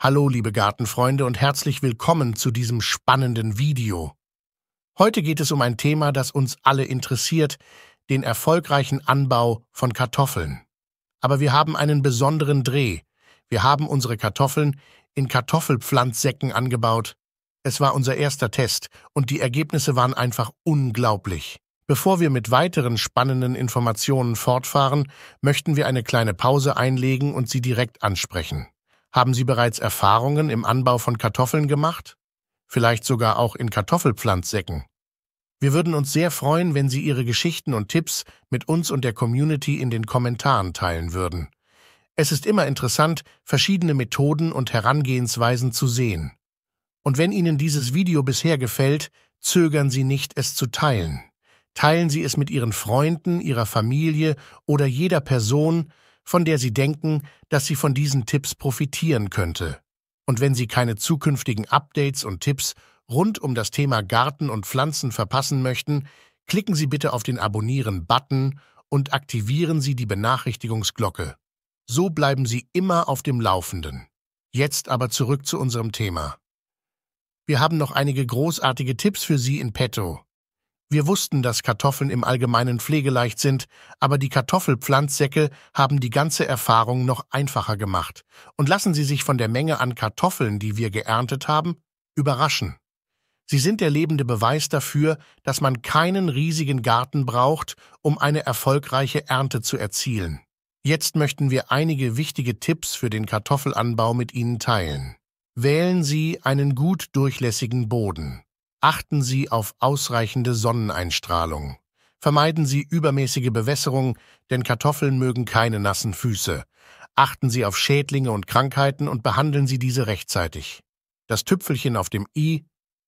Hallo, liebe Gartenfreunde und herzlich willkommen zu diesem spannenden Video. Heute geht es um ein Thema, das uns alle interessiert, den erfolgreichen Anbau von Kartoffeln. Aber wir haben einen besonderen Dreh. Wir haben unsere Kartoffeln in Kartoffelpflanzsäcken angebaut. Es war unser erster Test und die Ergebnisse waren einfach unglaublich. Bevor wir mit weiteren spannenden Informationen fortfahren, möchten wir eine kleine Pause einlegen und Sie direkt ansprechen. Haben Sie bereits Erfahrungen im Anbau von Kartoffeln gemacht? Vielleicht sogar auch in Kartoffelpflanzsäcken. Wir würden uns sehr freuen, wenn Sie Ihre Geschichten und Tipps mit uns und der Community in den Kommentaren teilen würden. Es ist immer interessant, verschiedene Methoden und Herangehensweisen zu sehen. Und wenn Ihnen dieses Video bisher gefällt, zögern Sie nicht, es zu teilen. Teilen Sie es mit Ihren Freunden, Ihrer Familie oder jeder Person, von der sie denken, dass sie von diesen Tipps profitieren könnte. Und wenn sie keine zukünftigen Updates und Tipps rund um das Thema Garten und Pflanzen verpassen möchten, klicken Sie bitte auf den Abonnieren-Button und aktivieren Sie die Benachrichtigungsglocke. So bleiben Sie immer auf dem Laufenden. Jetzt aber zurück zu unserem Thema. Wir haben noch einige großartige Tipps für Sie in petto. Wir wussten, dass Kartoffeln im Allgemeinen pflegeleicht sind, aber die Kartoffelpflanzsäcke haben die ganze Erfahrung noch einfacher gemacht und lassen sie sich von der Menge an Kartoffeln, die wir geerntet haben, überraschen. Sie sind der lebende Beweis dafür, dass man keinen riesigen Garten braucht, um eine erfolgreiche Ernte zu erzielen. Jetzt möchten wir einige wichtige Tipps für den Kartoffelanbau mit Ihnen teilen. Wählen Sie einen gut durchlässigen Boden. Achten Sie auf ausreichende Sonneneinstrahlung. Vermeiden Sie übermäßige Bewässerung, denn Kartoffeln mögen keine nassen Füße. Achten Sie auf Schädlinge und Krankheiten und behandeln Sie diese rechtzeitig. Das Tüpfelchen auf dem i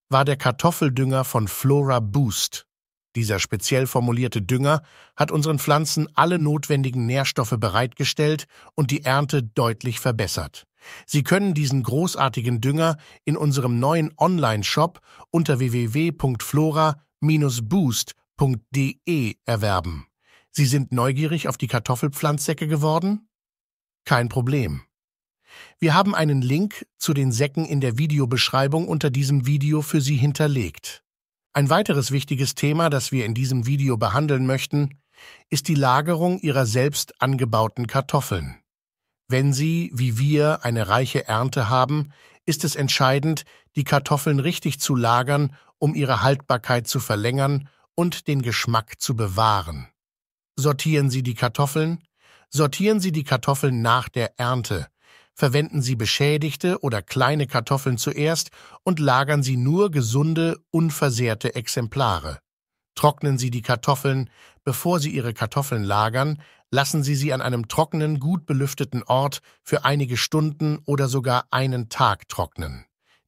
war der Kartoffeldünger von Flora Boost. Dieser speziell formulierte Dünger hat unseren Pflanzen alle notwendigen Nährstoffe bereitgestellt und die Ernte deutlich verbessert. Sie können diesen großartigen Dünger in unserem neuen Online-Shop unter www.flora-boost.de erwerben. Sie sind neugierig auf die Kartoffelpflanzsäcke geworden? Kein Problem. Wir haben einen Link zu den Säcken in der Videobeschreibung unter diesem Video für Sie hinterlegt. Ein weiteres wichtiges Thema, das wir in diesem Video behandeln möchten, ist die Lagerung Ihrer selbst angebauten Kartoffeln. Wenn Sie, wie wir, eine reiche Ernte haben, ist es entscheidend, die Kartoffeln richtig zu lagern, um ihre Haltbarkeit zu verlängern und den Geschmack zu bewahren. Sortieren Sie die Kartoffeln. Sortieren Sie die Kartoffeln nach der Ernte. Verwenden Sie beschädigte oder kleine Kartoffeln zuerst und lagern Sie nur gesunde, unversehrte Exemplare. Trocknen Sie die Kartoffeln. Bevor Sie Ihre Kartoffeln lagern, lassen Sie sie an einem trockenen, gut belüfteten Ort für einige Stunden oder sogar einen Tag trocknen.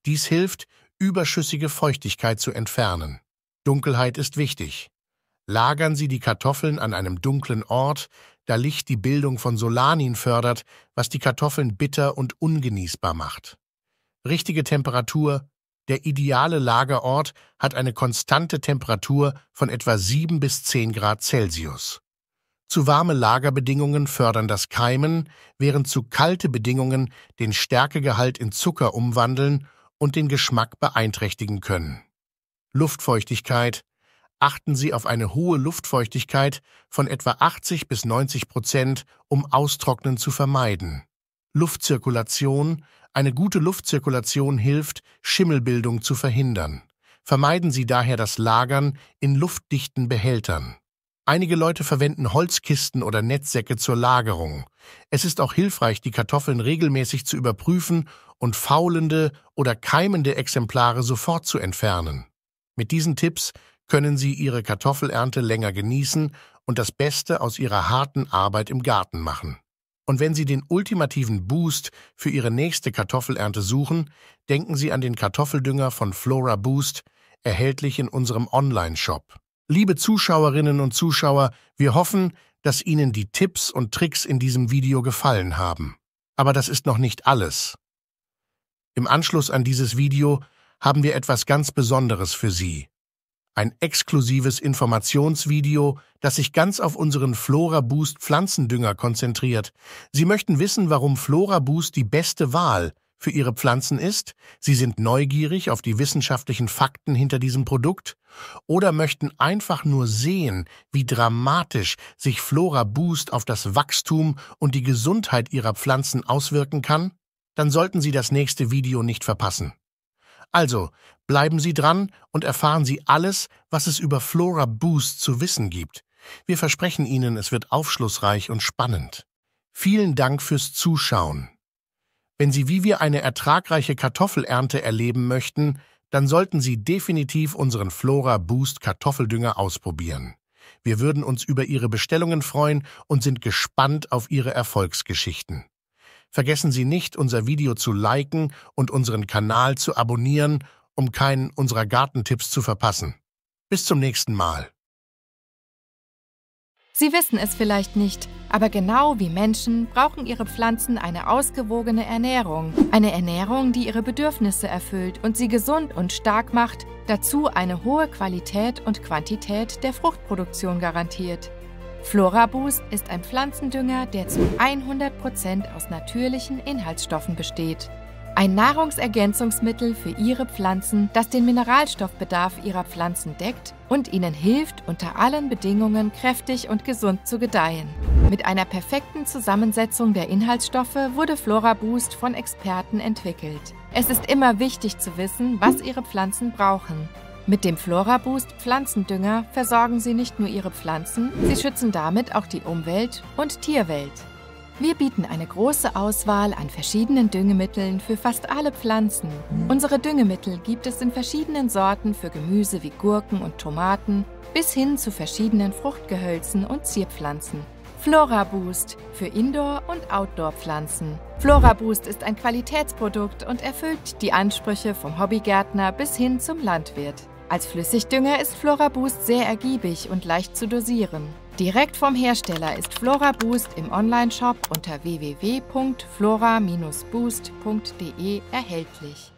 Dies hilft, überschüssige Feuchtigkeit zu entfernen. Dunkelheit ist wichtig. Lagern Sie die Kartoffeln an einem dunklen Ort, da Licht die Bildung von Solanin fördert, was die Kartoffeln bitter und ungenießbar macht. Richtige Temperatur der ideale Lagerort hat eine konstante Temperatur von etwa 7 bis 10 Grad Celsius. Zu warme Lagerbedingungen fördern das Keimen, während zu kalte Bedingungen den Stärkegehalt in Zucker umwandeln und den Geschmack beeinträchtigen können. Luftfeuchtigkeit. Achten Sie auf eine hohe Luftfeuchtigkeit von etwa 80 bis 90 Prozent, um Austrocknen zu vermeiden. Luftzirkulation eine gute Luftzirkulation hilft, Schimmelbildung zu verhindern. Vermeiden Sie daher das Lagern in luftdichten Behältern. Einige Leute verwenden Holzkisten oder Netzsäcke zur Lagerung. Es ist auch hilfreich, die Kartoffeln regelmäßig zu überprüfen und faulende oder keimende Exemplare sofort zu entfernen. Mit diesen Tipps können Sie Ihre Kartoffelernte länger genießen und das Beste aus Ihrer harten Arbeit im Garten machen. Und wenn Sie den ultimativen Boost für Ihre nächste Kartoffelernte suchen, denken Sie an den Kartoffeldünger von Flora Boost, erhältlich in unserem Online-Shop. Liebe Zuschauerinnen und Zuschauer, wir hoffen, dass Ihnen die Tipps und Tricks in diesem Video gefallen haben. Aber das ist noch nicht alles. Im Anschluss an dieses Video haben wir etwas ganz Besonderes für Sie. Ein exklusives Informationsvideo, das sich ganz auf unseren Flora Boost Pflanzendünger konzentriert. Sie möchten wissen, warum Flora Boost die beste Wahl für Ihre Pflanzen ist? Sie sind neugierig auf die wissenschaftlichen Fakten hinter diesem Produkt? Oder möchten einfach nur sehen, wie dramatisch sich Flora Boost auf das Wachstum und die Gesundheit Ihrer Pflanzen auswirken kann? Dann sollten Sie das nächste Video nicht verpassen. Also bleiben Sie dran und erfahren Sie alles, was es über Flora Boost zu wissen gibt. Wir versprechen Ihnen, es wird aufschlussreich und spannend. Vielen Dank fürs Zuschauen. Wenn Sie wie wir eine ertragreiche Kartoffelernte erleben möchten, dann sollten Sie definitiv unseren Flora Boost Kartoffeldünger ausprobieren. Wir würden uns über Ihre Bestellungen freuen und sind gespannt auf Ihre Erfolgsgeschichten. Vergessen Sie nicht, unser Video zu liken und unseren Kanal zu abonnieren, um keinen unserer Gartentipps zu verpassen. Bis zum nächsten Mal. Sie wissen es vielleicht nicht, aber genau wie Menschen brauchen ihre Pflanzen eine ausgewogene Ernährung. Eine Ernährung, die ihre Bedürfnisse erfüllt und sie gesund und stark macht, dazu eine hohe Qualität und Quantität der Fruchtproduktion garantiert. Floraboost ist ein Pflanzendünger, der zu 100% aus natürlichen Inhaltsstoffen besteht. Ein Nahrungsergänzungsmittel für Ihre Pflanzen, das den Mineralstoffbedarf Ihrer Pflanzen deckt und Ihnen hilft, unter allen Bedingungen kräftig und gesund zu gedeihen. Mit einer perfekten Zusammensetzung der Inhaltsstoffe wurde FloraBoost von Experten entwickelt. Es ist immer wichtig zu wissen, was Ihre Pflanzen brauchen. Mit dem Floraboost Pflanzendünger versorgen sie nicht nur ihre Pflanzen, sie schützen damit auch die Umwelt und Tierwelt. Wir bieten eine große Auswahl an verschiedenen Düngemitteln für fast alle Pflanzen. Unsere Düngemittel gibt es in verschiedenen Sorten für Gemüse wie Gurken und Tomaten bis hin zu verschiedenen Fruchtgehölzen und Zierpflanzen. Floraboost für Indoor- und Outdoor-Pflanzen. Floraboost ist ein Qualitätsprodukt und erfüllt die Ansprüche vom Hobbygärtner bis hin zum Landwirt. Als Flüssigdünger ist Floraboost sehr ergiebig und leicht zu dosieren. Direkt vom Hersteller ist Floraboost im Onlineshop unter www.flora-boost.de erhältlich.